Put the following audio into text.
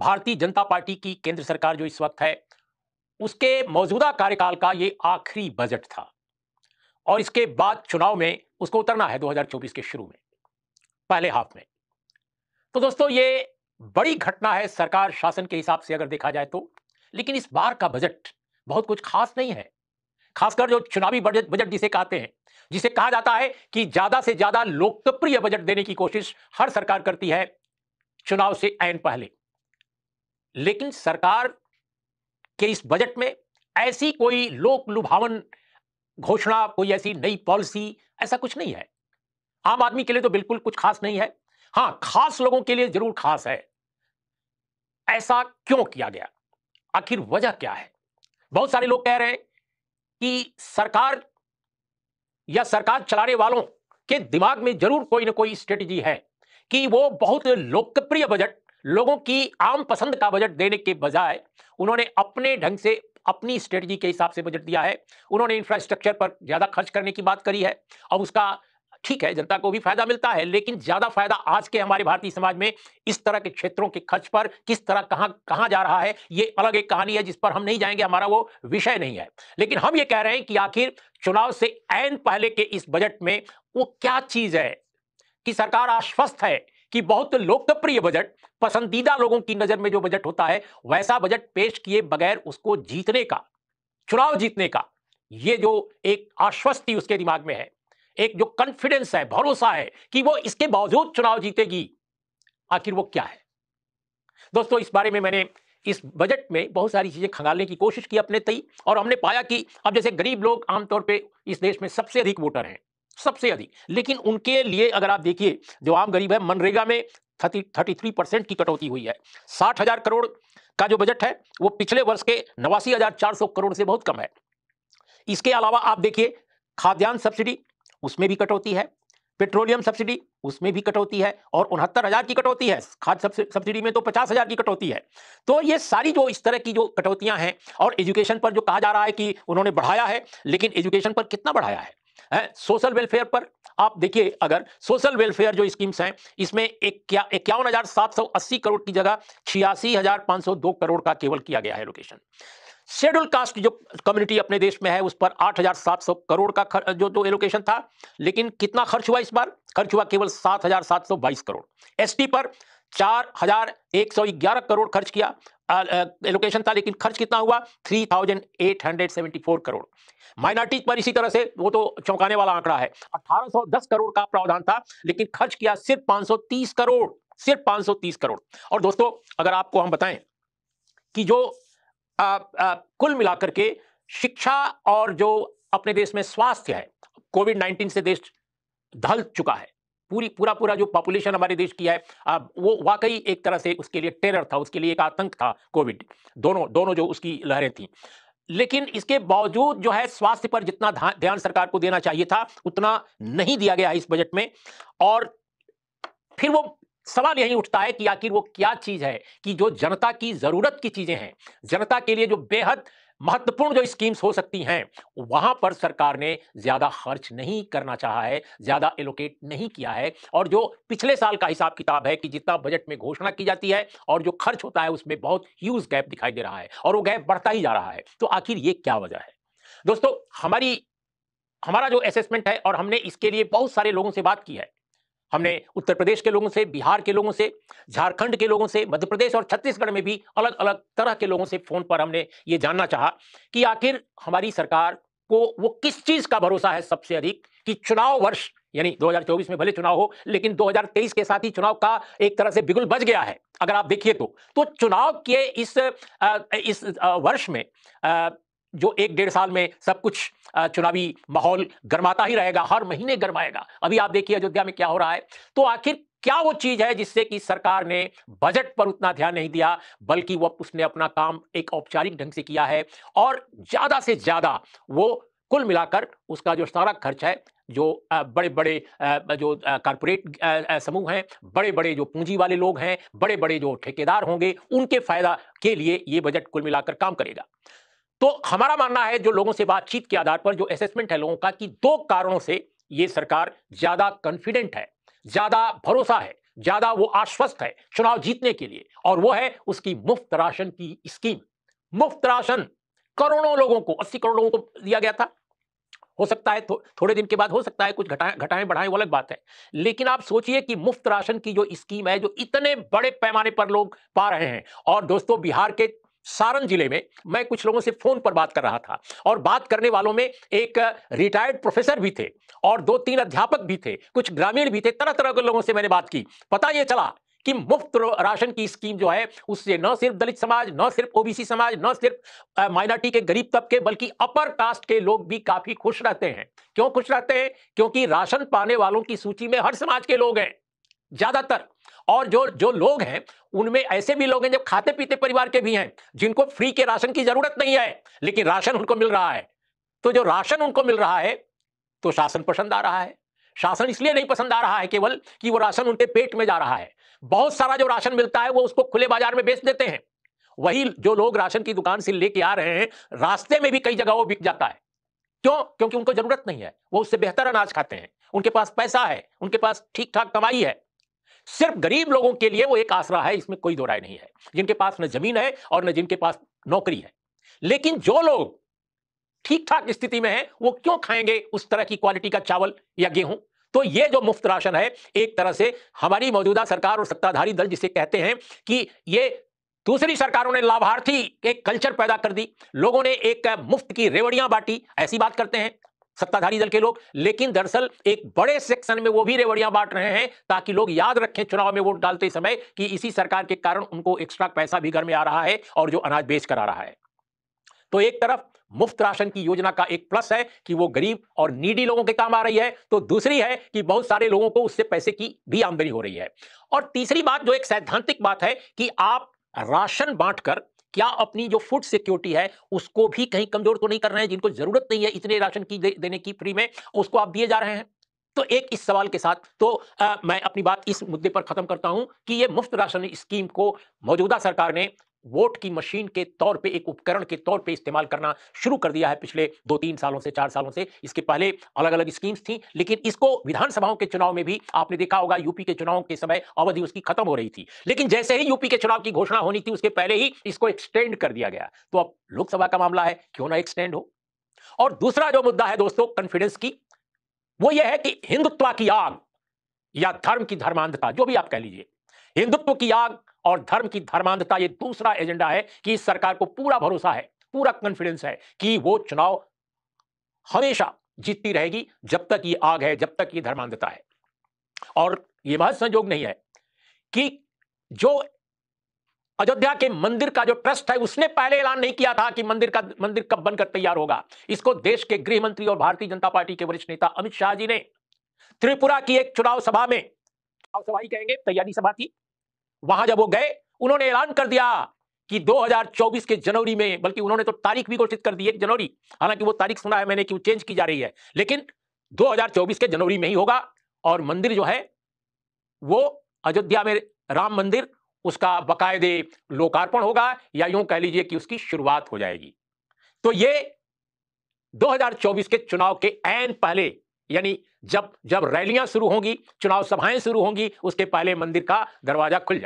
भारतीय जनता पार्टी की केंद्र सरकार जो इस वक्त है उसके मौजूदा कार्यकाल का ये आखिरी बजट था और इसके बाद चुनाव में उसको उतरना है 2024 के शुरू में पहले हाफ में तो दोस्तों ये बड़ी घटना है सरकार शासन के हिसाब से अगर देखा जाए तो लेकिन इस बार का बजट बहुत कुछ खास नहीं है खासकर जो चुनावी बजट बजट जिसे कहते हैं जिसे कहा जाता है कि ज्यादा से ज्यादा लोकप्रिय बजट देने की कोशिश हर सरकार करती है चुनाव से ऐन पहले लेकिन सरकार के इस बजट में ऐसी कोई लोक लुभावन घोषणा कोई ऐसी नई पॉलिसी ऐसा कुछ नहीं है आम आदमी के लिए तो बिल्कुल कुछ खास नहीं है हाँ खास लोगों के लिए जरूर खास है ऐसा क्यों किया गया आखिर वजह क्या है बहुत सारे लोग कह रहे हैं कि सरकार या सरकार चलाने वालों के दिमाग में जरूर कोई ना कोई स्ट्रेटजी है कि वो बहुत लोकप्रिय बजट लोगों की आम पसंद का बजट देने के बजाय उन्होंने अपने ढंग से अपनी स्ट्रेटजी के हिसाब से बजट दिया है उन्होंने इंफ्रास्ट्रक्चर पर ज़्यादा खर्च करने की बात करी है अब उसका ठीक है जनता को भी फायदा मिलता है लेकिन ज्यादा फायदा आज के हमारे भारतीय समाज में इस तरह के क्षेत्रों के खर्च पर किस तरह कहाँ कहाँ जा रहा है ये अलग एक कहानी है जिस पर हम नहीं जाएंगे हमारा वो विषय नहीं है लेकिन हम ये कह रहे हैं कि आखिर चुनाव से ऐन पहले के इस बजट में वो क्या चीज है कि सरकार आश्वस्त है कि बहुत लोकप्रिय बजट पसंदीदा लोगों की नजर में जो बजट होता है वैसा बजट पेश किए बगैर उसको जीतने का चुनाव जीतने का ये जो एक आश्वस्ति उसके दिमाग में है एक जो कॉन्फिडेंस है भरोसा है कि वो इसके बावजूद चुनाव जीतेगी आखिर वो क्या है दोस्तों इस बारे में मैंने इस बजट में बहुत सारी चीज़ें खंगालने की कोशिश की अपने तई और हमने पाया कि अब जैसे गरीब लोग आमतौर पर इस देश में सबसे अधिक वोटर हैं सबसे अधिक लेकिन उनके लिए अगर आप देखिए जो आम गरीब है मनरेगा में थर्टी थर्टी थ्री परसेंट की कटौती हुई है साठ हजार करोड़ का जो बजट है वो पिछले वर्ष के नवासी हजार चार सौ करोड़ से बहुत कम है इसके अलावा आप देखिए खाद्यान्न सब्सिडी उसमें भी कटौती है पेट्रोलियम सब्सिडी उसमें भी कटौती है और उनहत्तर हजार की कटौती है खाद सब्सिडी में तो पचास हजार की कटौती है तो ये सारी जो इस तरह की जो कटौतियां हैं और एजुकेशन पर जो कहा जा रहा है कि उन्होंने बढ़ाया है लेकिन एजुकेशन पर कितना बढ़ाया है है सोशल वेलफेयर पर आप देखिए अगर सोशल वेलफेयर जो स्कीम्स हैं इसमें इक्यावन हजार सात सौ अस्सी करोड़ की जगह छियासी हजार पांच सौ दो करोड़ का केवल किया गया है एलोकेशन शेड्यूल कास्ट जो कम्युनिटी अपने देश में है उस पर 8,700 करोड़ का खर, जो जो एलोकेशन था लेकिन कितना खर्च हुआ इस बार खर्च हुआ केवल 7,722 करोड़ एसटी पर चार हजार एक सौ ग्यारह करोड़ खर्च किया एलोकेशन था लेकिन खर्च कितना हुआ 3,874 करोड़ माइनॉरिटीज पर इसी तरह से वो तो चौंकाने वाला आंकड़ा है 1810 करोड़ का प्रावधान था लेकिन खर्च किया सिर्फ 530 करोड़ सिर्फ 530 करोड़ और दोस्तों अगर आपको हम बताएं कि जो आ, आ, कुल मिलाकर के शिक्षा और जो अपने देश में स्वास्थ्य है कोविड 19 से देश ढल चुका है पूरी पूरा पूरा जो पॉपुलेशन हमारे देश की है वो वाकई एक तरह से उसके लिए टेरर था उसके लिए एक आतंक था कोविड दोनों दोनों जो उसकी लहरें थी लेकिन इसके बावजूद जो है स्वास्थ्य पर जितना ध्यान सरकार को देना चाहिए था उतना नहीं दिया गया इस बजट में और फिर वो सवाल यही उठता है कि आखिर वो क्या चीज है कि जो जनता की जरूरत की चीजें हैं जनता के लिए जो बेहद महत्वपूर्ण जो स्कीम्स हो सकती हैं वहां पर सरकार ने ज्यादा खर्च नहीं करना चाहा है ज्यादा एलोकेट नहीं किया है और जो पिछले साल का हिसाब किताब है कि जितना बजट में घोषणा की जाती है और जो खर्च होता है उसमें बहुत ह्यूज गैप दिखाई दे रहा है और वो गैप बढ़ता ही जा रहा है तो आखिर ये क्या वजह है दोस्तों हमारी हमारा जो असेसमेंट है और हमने इसके लिए बहुत सारे लोगों से बात की है हमने उत्तर प्रदेश के लोगों से बिहार के लोगों से झारखंड के लोगों से मध्य प्रदेश और छत्तीसगढ़ में भी अलग अलग तरह के लोगों से फ़ोन पर हमने ये जानना चाहा कि आखिर हमारी सरकार को वो किस चीज़ का भरोसा है सबसे अधिक कि चुनाव वर्ष यानी 2024 में भले चुनाव हो लेकिन 2023 के साथ ही चुनाव का एक तरह से बिगुल बज गया है अगर आप देखिए तो तो चुनाव के इस इस वर्ष में जो एक डेढ़ साल में सब कुछ चुनावी माहौल गर्माता ही रहेगा हर महीने गर्माएगा अभी आप देखिए अयोध्या में क्या हो रहा है तो आखिर क्या वो चीज है जिससे कि सरकार ने बजट पर उतना ध्यान नहीं दिया बल्कि वो उसने अपना काम एक औपचारिक ढंग से किया है और ज्यादा से ज्यादा वो कुल मिलाकर उसका जो सारा खर्च है जो बड़े बड़े जो कारपोरेट समूह हैं बड़े बड़े जो पूंजी वाले लोग हैं बड़े बड़े जो ठेकेदार होंगे उनके फायदा के लिए ये बजट कुल मिलाकर काम करेगा तो हमारा मानना है जो लोगों से बातचीत के आधार पर जो असेसमेंट है लोगों का कि दो कारणों से ये सरकार ज्यादा कॉन्फिडेंट है ज्यादा भरोसा है ज्यादा वो आश्वस्त है चुनाव जीतने के लिए और वो है उसकी मुफ्त राशन की स्कीम मुफ्त राशन करोड़ों लोगों को अस्सी करोड़ लोगों को दिया गया था हो सकता है थो, थोड़े दिन के बाद हो सकता है कुछ घटाएं घटाएं बढ़ाएं वो अलग बात है लेकिन आप सोचिए कि मुफ्त राशन की जो स्कीम है जो इतने बड़े पैमाने पर लोग पा रहे हैं और दोस्तों बिहार के सारण जिले में मैं कुछ लोगों से फोन पर बात कर रहा था और बात करने वालों में एक रिटायर्ड प्रोफेसर भी थे और दो तीन अध्यापक भी थे कुछ ग्रामीण भी थे तरह तरह के लोगों से मैंने बात की पता यह चला कि मुफ्त राशन की स्कीम जो है उससे न सिर्फ दलित समाज न सिर्फ ओबीसी समाज न सिर्फ माइनॉरिटी के गरीब तबके बल्कि अपर कास्ट के लोग भी काफी खुश रहते हैं क्यों खुश रहते हैं क्योंकि राशन पाने वालों की सूची में हर समाज के लोग हैं ज्यादातर और जो जो लोग हैं उनमें ऐसे भी लोग हैं जब खाते पीते परिवार के भी हैं जिनको फ्री के राशन की जरूरत नहीं है लेकिन राशन उनको मिल रहा है तो जो राशन उनको मिल रहा है तो शासन पसंद आ रहा है शासन इसलिए नहीं पसंद आ रहा है केवल कि वो राशन उनके पेट में जा रहा है बहुत सारा जो राशन मिलता है वो उसको खुले बाजार में बेच देते हैं वही जो लोग राशन की दुकान से लेके आ रहे हैं रास्ते में भी कई जगह वो बिक जाता है क्यों क्योंकि उनको जरूरत नहीं है वो उससे बेहतर अनाज खाते हैं उनके पास पैसा है उनके पास ठीक ठाक कमाई है सिर्फ गरीब लोगों के लिए वो एक आसरा है इसमें कोई दो राय नहीं है जिनके पास न जमीन है और न जिनके पास नौकरी है लेकिन जो लोग ठीक ठाक स्थिति में हैं वो क्यों खाएंगे उस तरह की क्वालिटी का चावल या गेहूं तो ये जो मुफ्त राशन है एक तरह से हमारी मौजूदा सरकार और सत्ताधारी दल जिसे कहते हैं कि ये दूसरी सरकारों ने लाभार्थी एक कल्चर पैदा कर दी लोगों ने एक मुफ्त की रेवड़ियां बांटी ऐसी बात करते हैं सत्ताधारी दल के लोग लेकिन दरअसल एक बड़े सेक्शन में वो भी रेवड़ियां बांट रहे हैं ताकि लोग याद रखें चुनाव में वोट डालते समय कि इसी सरकार के कारण उनको एक्स्ट्रा पैसा भी घर में आ रहा है और जो अनाज बेच कर आ रहा है तो एक तरफ मुफ्त राशन की योजना का एक प्लस है कि वो गरीब और नीडी लोगों के काम आ रही है तो दूसरी है कि बहुत सारे लोगों को उससे पैसे की भी आमदनी हो रही है और तीसरी बात जो एक सैद्धांतिक बात है कि आप राशन बांटकर क्या अपनी जो फूड सिक्योरिटी है उसको भी कहीं कमजोर तो नहीं कर रहे हैं जिनको जरूरत नहीं है इतने राशन की दे, देने की फ्री में उसको आप दिए जा रहे हैं तो एक इस सवाल के साथ तो आ, मैं अपनी बात इस मुद्दे पर खत्म करता हूं कि ये मुफ्त राशन स्कीम को मौजूदा सरकार ने वोट की मशीन के तौर पे एक उपकरण के तौर पे इस्तेमाल करना शुरू कर दिया है पिछले दो तीन सालों से चार सालों से इसके पहले अलग अलग स्कीम्स थी लेकिन इसको विधानसभाओं के चुनाव में भी आपने देखा होगा यूपी के चुनाव के समय अवधि उसकी खत्म हो रही थी लेकिन जैसे ही यूपी के चुनाव की घोषणा होनी थी उसके पहले ही इसको एक्सटेंड कर दिया गया तो अब लोकसभा का मामला है क्यों ना एक्सटेंड हो और दूसरा जो मुद्दा है दोस्तों कॉन्फिडेंस की वो यह है कि हिंदुत्व की आग या धर्म की धर्मांधता जो भी आप कह लीजिए हिंदुत्व की आग और धर्म की धर्मांधता ये दूसरा एजेंडा है कि इस सरकार को पूरा भरोसा है पूरा कॉन्फिडेंस है कि वो चुनाव हमेशा जीतती रहेगी जब तक ये आग है जब तक ये धर्मांधता है और ये महज संयोग नहीं है कि जो अयोध्या के मंदिर का जो ट्रस्ट है उसने पहले ऐलान नहीं किया था कि मंदिर का मंदिर कब बनकर तैयार होगा इसको देश के गृह मंत्री और भारतीय जनता पार्टी के वरिष्ठ नेता अमित शाह जी ने त्रिपुरा की एक चुनाव सभा में चुनाव सभा ही कहेंगे तैयारी सभा थी वहां जब वो गए उन्होंने ऐलान कर दिया कि 2024 के जनवरी में बल्कि उन्होंने तो तारीख भी घोषित कर दी है जनवरी हालांकि वो तारीख सुना है मैंने कि वो चेंज की जा रही है लेकिन 2024 के जनवरी में ही होगा और मंदिर जो है वो अयोध्या में राम मंदिर उसका बकायदे लोकार्पण होगा या यूं कह लीजिए कि उसकी शुरुआत हो जाएगी तो ये 2024 के चुनाव के एन पहले यानी जब जब रैलियां शुरू होंगी चुनाव सभाएं शुरू होंगी उसके पहले मंदिर का दरवाजा खुल जाए